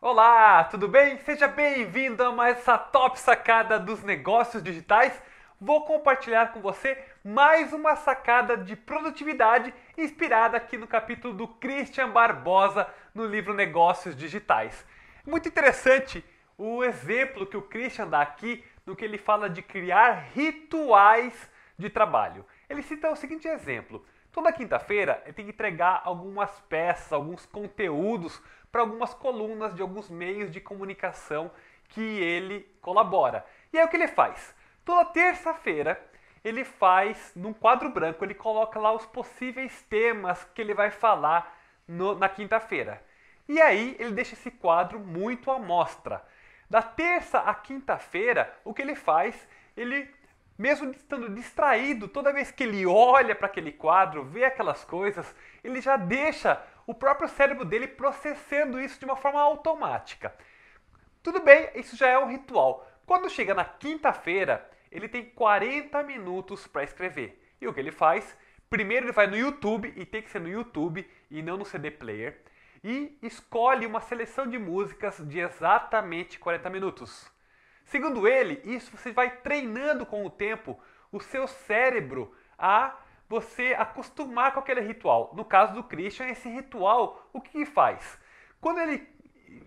Olá, tudo bem? Seja bem-vindo a mais essa top sacada dos negócios digitais. Vou compartilhar com você mais uma sacada de produtividade inspirada aqui no capítulo do Christian Barbosa no livro Negócios Digitais. Muito interessante o exemplo que o Christian dá aqui no que ele fala de criar rituais de trabalho. Ele cita o seguinte exemplo: Toda quinta-feira eu tenho que entregar algumas peças, alguns conteúdos para algumas colunas de alguns meios de comunicação que ele colabora. E aí o que ele faz? Toda terça-feira ele faz, num quadro branco, ele coloca lá os possíveis temas que ele vai falar no, na quinta-feira. E aí ele deixa esse quadro muito à mostra. Da terça à quinta-feira, o que ele faz? Ele mesmo estando distraído, toda vez que ele olha para aquele quadro, vê aquelas coisas, ele já deixa o próprio cérebro dele processando isso de uma forma automática. Tudo bem, isso já é um ritual. Quando chega na quinta-feira, ele tem 40 minutos para escrever. E o que ele faz? Primeiro ele vai no YouTube, e tem que ser no YouTube e não no CD player, e escolhe uma seleção de músicas de exatamente 40 minutos. Segundo ele, isso você vai treinando com o tempo o seu cérebro a você acostumar com aquele ritual. No caso do Christian, esse ritual, o que faz? Quando ele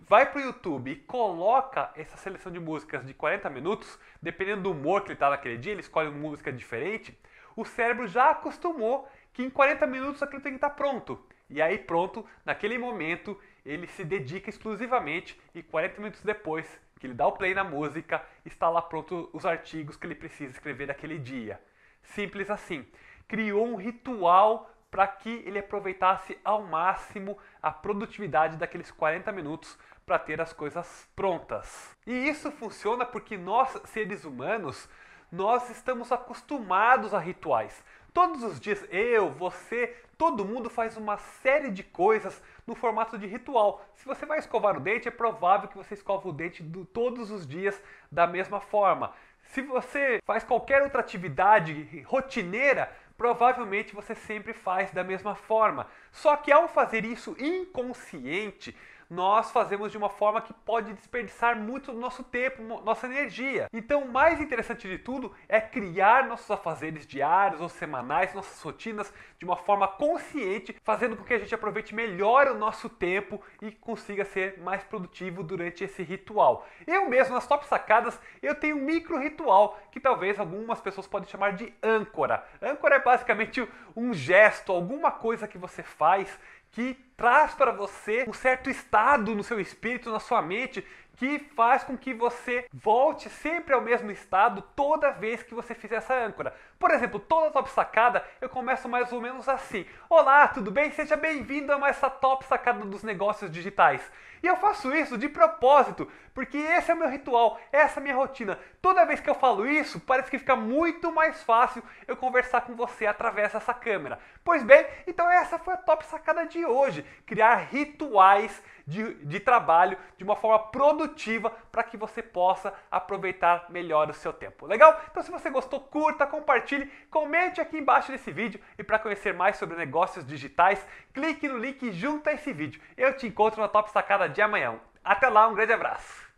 vai para o YouTube e coloca essa seleção de músicas de 40 minutos, dependendo do humor que ele está naquele dia, ele escolhe uma música diferente, o cérebro já acostumou que em 40 minutos aquilo tem que estar tá pronto. E aí pronto, naquele momento, ele se dedica exclusivamente e 40 minutos depois que ele dá o play na música, está lá pronto os artigos que ele precisa escrever naquele dia. Simples assim. Criou um ritual para que ele aproveitasse ao máximo a produtividade daqueles 40 minutos para ter as coisas prontas. E isso funciona porque nós, seres humanos, nós estamos acostumados a rituais. Todos os dias, eu, você, todo mundo faz uma série de coisas no formato de ritual. Se você vai escovar o dente, é provável que você escova o dente do, todos os dias da mesma forma. Se você faz qualquer outra atividade rotineira, provavelmente você sempre faz da mesma forma. Só que ao fazer isso inconsciente, nós fazemos de uma forma que pode desperdiçar muito do nosso tempo, nossa energia. Então, o mais interessante de tudo é criar nossos afazeres diários ou semanais, nossas rotinas, de uma forma consciente, fazendo com que a gente aproveite melhor o nosso tempo e consiga ser mais produtivo durante esse ritual. Eu mesmo, nas top sacadas, eu tenho um micro ritual que talvez algumas pessoas podem chamar de âncora. Âncora é basicamente um gesto, alguma coisa que você faz que traz para você um certo estado no seu espírito, na sua mente, que faz com que você volte sempre ao mesmo estado toda vez que você fizer essa âncora. Por exemplo, toda top sacada eu começo mais ou menos assim: Olá, tudo bem? Seja bem-vindo a mais essa top sacada dos negócios digitais. E eu faço isso de propósito, porque esse é o meu ritual, essa é a minha rotina. Toda vez que eu falo isso, parece que fica muito mais fácil eu conversar com você através dessa câmera. Pois bem, então essa foi a top sacada de hoje criar rituais de, de trabalho de uma forma produtiva para que você possa aproveitar melhor o seu tempo. Legal? Então, se você gostou, curta, compartilhe, comente aqui embaixo desse vídeo e para conhecer mais sobre negócios digitais, clique no link junto a esse vídeo. Eu te encontro na Top Sacada de amanhã. Até lá, um grande abraço!